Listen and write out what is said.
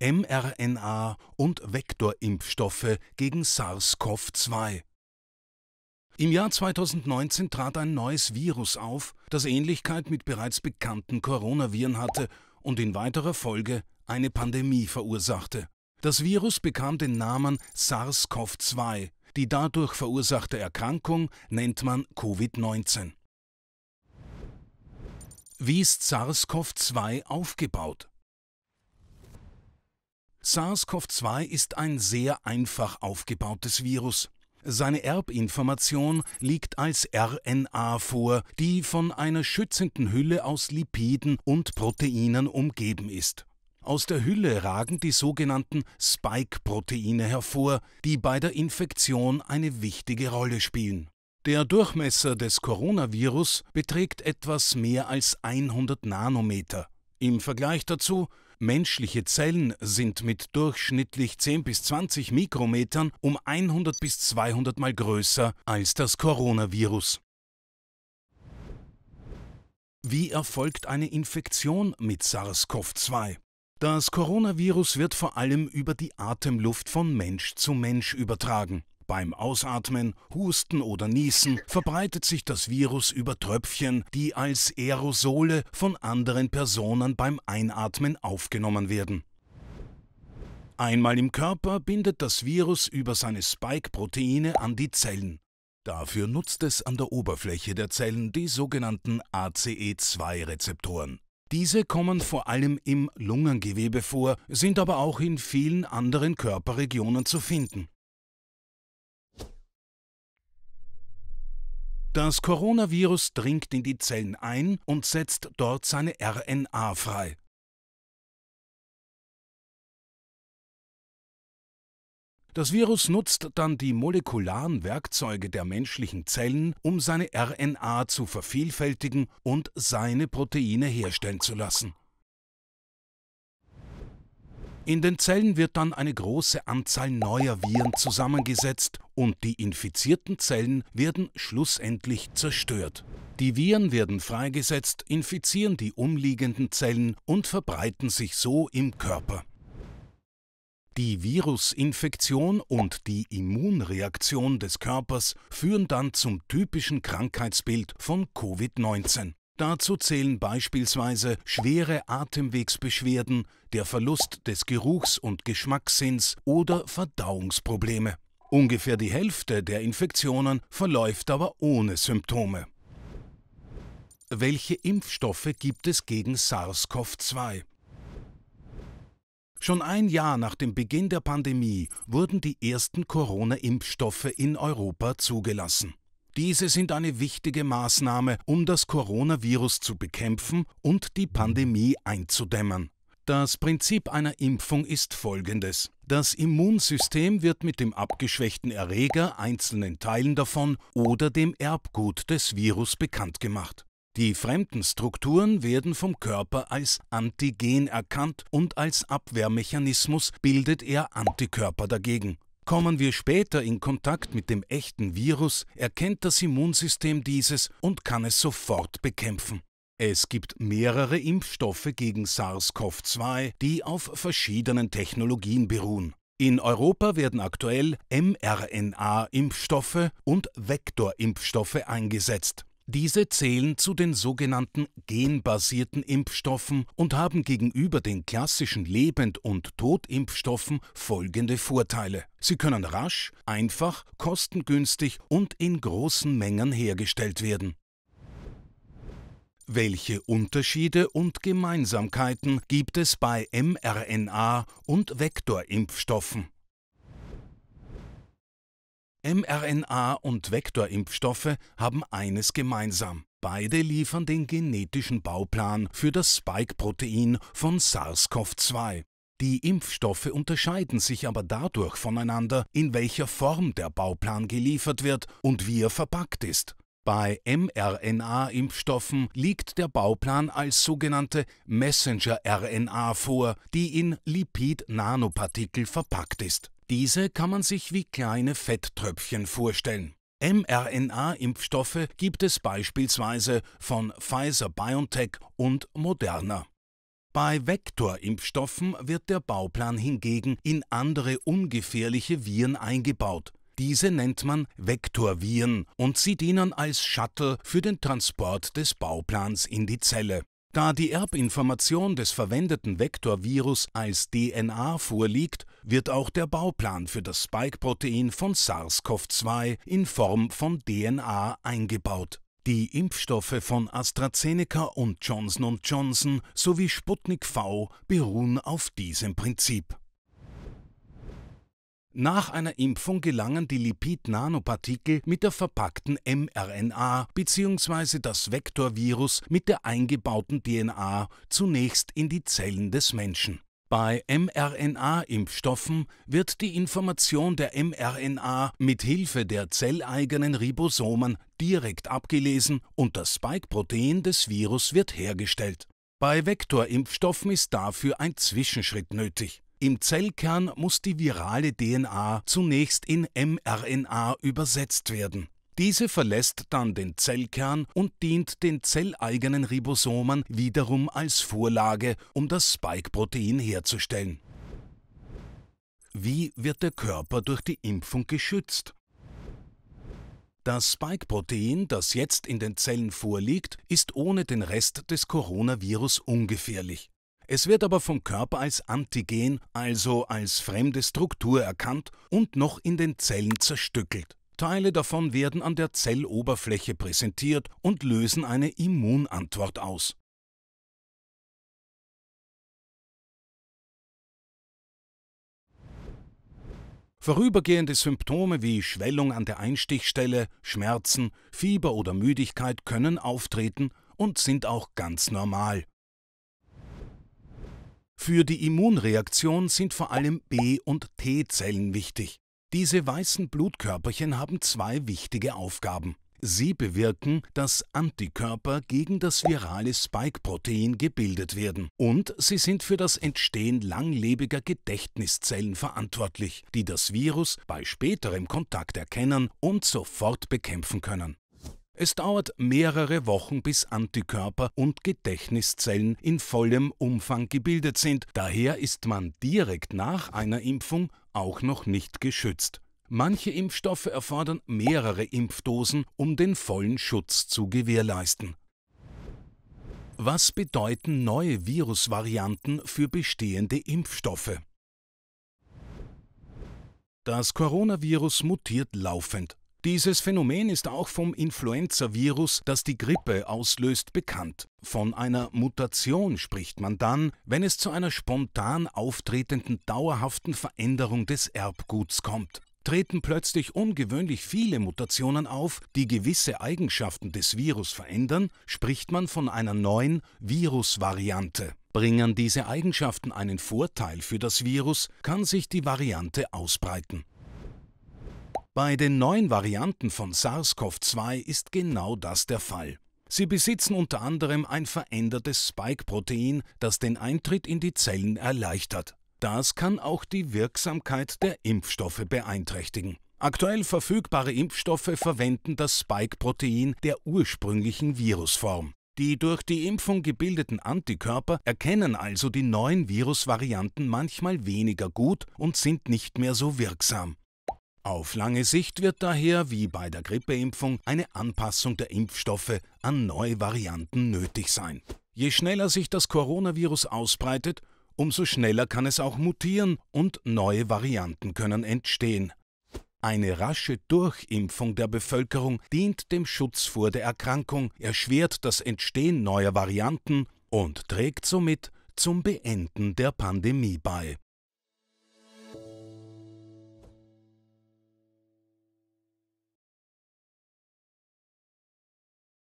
mRNA- und Vektorimpfstoffe gegen SARS-CoV-2. Im Jahr 2019 trat ein neues Virus auf, das Ähnlichkeit mit bereits bekannten Coronaviren hatte und in weiterer Folge eine Pandemie verursachte. Das Virus bekam den Namen SARS-CoV-2. Die dadurch verursachte Erkrankung nennt man Covid-19. Wie ist SARS-CoV-2 aufgebaut? SARS-CoV-2 ist ein sehr einfach aufgebautes Virus. Seine Erbinformation liegt als RNA vor, die von einer schützenden Hülle aus Lipiden und Proteinen umgeben ist. Aus der Hülle ragen die sogenannten Spike-Proteine hervor, die bei der Infektion eine wichtige Rolle spielen. Der Durchmesser des Coronavirus beträgt etwas mehr als 100 Nanometer. Im Vergleich dazu Menschliche Zellen sind mit durchschnittlich 10 bis 20 Mikrometern um 100 bis 200 Mal größer als das Coronavirus. Wie erfolgt eine Infektion mit SARS-CoV-2? Das Coronavirus wird vor allem über die Atemluft von Mensch zu Mensch übertragen. Beim Ausatmen, Husten oder Niesen verbreitet sich das Virus über Tröpfchen, die als Aerosole von anderen Personen beim Einatmen aufgenommen werden. Einmal im Körper bindet das Virus über seine Spike-Proteine an die Zellen. Dafür nutzt es an der Oberfläche der Zellen die sogenannten ACE2-Rezeptoren. Diese kommen vor allem im Lungengewebe vor, sind aber auch in vielen anderen Körperregionen zu finden. Das Coronavirus dringt in die Zellen ein und setzt dort seine RNA frei. Das Virus nutzt dann die molekularen Werkzeuge der menschlichen Zellen, um seine RNA zu vervielfältigen und seine Proteine herstellen zu lassen. In den Zellen wird dann eine große Anzahl neuer Viren zusammengesetzt und die infizierten Zellen werden schlussendlich zerstört. Die Viren werden freigesetzt, infizieren die umliegenden Zellen und verbreiten sich so im Körper. Die Virusinfektion und die Immunreaktion des Körpers führen dann zum typischen Krankheitsbild von Covid-19. Dazu zählen beispielsweise schwere Atemwegsbeschwerden, der Verlust des Geruchs- und Geschmackssinns oder Verdauungsprobleme. Ungefähr die Hälfte der Infektionen verläuft aber ohne Symptome. Welche Impfstoffe gibt es gegen SARS-CoV-2? Schon ein Jahr nach dem Beginn der Pandemie wurden die ersten Corona-Impfstoffe in Europa zugelassen. Diese sind eine wichtige Maßnahme, um das Coronavirus zu bekämpfen und die Pandemie einzudämmen. Das Prinzip einer Impfung ist folgendes. Das Immunsystem wird mit dem abgeschwächten Erreger, einzelnen Teilen davon oder dem Erbgut des Virus bekannt gemacht. Die fremden Strukturen werden vom Körper als Antigen erkannt und als Abwehrmechanismus bildet er Antikörper dagegen. Kommen wir später in Kontakt mit dem echten Virus, erkennt das Immunsystem dieses und kann es sofort bekämpfen. Es gibt mehrere Impfstoffe gegen SARS-CoV-2, die auf verschiedenen Technologien beruhen. In Europa werden aktuell mRNA-Impfstoffe und Vektor-Impfstoffe eingesetzt. Diese zählen zu den sogenannten genbasierten Impfstoffen und haben gegenüber den klassischen Lebend- und Totimpfstoffen folgende Vorteile. Sie können rasch, einfach, kostengünstig und in großen Mengen hergestellt werden. Welche Unterschiede und Gemeinsamkeiten gibt es bei mRNA und Vektorimpfstoffen? mRNA- und Vektorimpfstoffe haben eines gemeinsam. Beide liefern den genetischen Bauplan für das Spike-Protein von SARS-CoV-2. Die Impfstoffe unterscheiden sich aber dadurch voneinander, in welcher Form der Bauplan geliefert wird und wie er verpackt ist. Bei mRNA-Impfstoffen liegt der Bauplan als sogenannte Messenger-RNA vor, die in Lipid-Nanopartikel verpackt ist. Diese kann man sich wie kleine Fetttröpfchen vorstellen. mRNA-Impfstoffe gibt es beispielsweise von Pfizer BioNTech und Moderna. Bei Vektorimpfstoffen wird der Bauplan hingegen in andere ungefährliche Viren eingebaut. Diese nennt man Vektorviren und sie dienen als Shuttle für den Transport des Bauplans in die Zelle. Da die Erbinformation des verwendeten Vektorvirus als DNA vorliegt, wird auch der Bauplan für das Spike-Protein von SARS-CoV-2 in Form von DNA eingebaut. Die Impfstoffe von AstraZeneca und Johnson Johnson sowie Sputnik V beruhen auf diesem Prinzip. Nach einer Impfung gelangen die Lipid-Nanopartikel mit der verpackten mRNA bzw. das Vektorvirus mit der eingebauten DNA zunächst in die Zellen des Menschen. Bei mRNA-Impfstoffen wird die Information der mRNA mit Hilfe der zelleigenen Ribosomen direkt abgelesen und das Spike-Protein des Virus wird hergestellt. Bei Vektorimpfstoffen ist dafür ein Zwischenschritt nötig. Im Zellkern muss die virale DNA zunächst in mRNA übersetzt werden. Diese verlässt dann den Zellkern und dient den zelleigenen Ribosomen wiederum als Vorlage, um das Spike-Protein herzustellen. Wie wird der Körper durch die Impfung geschützt? Das Spike-Protein, das jetzt in den Zellen vorliegt, ist ohne den Rest des Coronavirus ungefährlich. Es wird aber vom Körper als Antigen, also als fremde Struktur erkannt und noch in den Zellen zerstückelt. Teile davon werden an der Zelloberfläche präsentiert und lösen eine Immunantwort aus. Vorübergehende Symptome wie Schwellung an der Einstichstelle, Schmerzen, Fieber oder Müdigkeit können auftreten und sind auch ganz normal. Für die Immunreaktion sind vor allem B- und T-Zellen wichtig. Diese weißen Blutkörperchen haben zwei wichtige Aufgaben. Sie bewirken, dass Antikörper gegen das virale Spike-Protein gebildet werden. Und sie sind für das Entstehen langlebiger Gedächtniszellen verantwortlich, die das Virus bei späterem Kontakt erkennen und sofort bekämpfen können. Es dauert mehrere Wochen, bis Antikörper und Gedächtniszellen in vollem Umfang gebildet sind. Daher ist man direkt nach einer Impfung auch noch nicht geschützt. Manche Impfstoffe erfordern mehrere Impfdosen, um den vollen Schutz zu gewährleisten. Was bedeuten neue Virusvarianten für bestehende Impfstoffe? Das Coronavirus mutiert laufend. Dieses Phänomen ist auch vom Influenza-Virus, das die Grippe auslöst, bekannt. Von einer Mutation spricht man dann, wenn es zu einer spontan auftretenden dauerhaften Veränderung des Erbguts kommt. Treten plötzlich ungewöhnlich viele Mutationen auf, die gewisse Eigenschaften des Virus verändern, spricht man von einer neuen Virusvariante. Bringen diese Eigenschaften einen Vorteil für das Virus, kann sich die Variante ausbreiten. Bei den neuen Varianten von SARS-CoV-2 ist genau das der Fall. Sie besitzen unter anderem ein verändertes Spike-Protein, das den Eintritt in die Zellen erleichtert. Das kann auch die Wirksamkeit der Impfstoffe beeinträchtigen. Aktuell verfügbare Impfstoffe verwenden das Spike-Protein der ursprünglichen Virusform. Die durch die Impfung gebildeten Antikörper erkennen also die neuen Virusvarianten manchmal weniger gut und sind nicht mehr so wirksam. Auf lange Sicht wird daher, wie bei der Grippeimpfung, eine Anpassung der Impfstoffe an neue Varianten nötig sein. Je schneller sich das Coronavirus ausbreitet, umso schneller kann es auch mutieren und neue Varianten können entstehen. Eine rasche Durchimpfung der Bevölkerung dient dem Schutz vor der Erkrankung, erschwert das Entstehen neuer Varianten und trägt somit zum Beenden der Pandemie bei.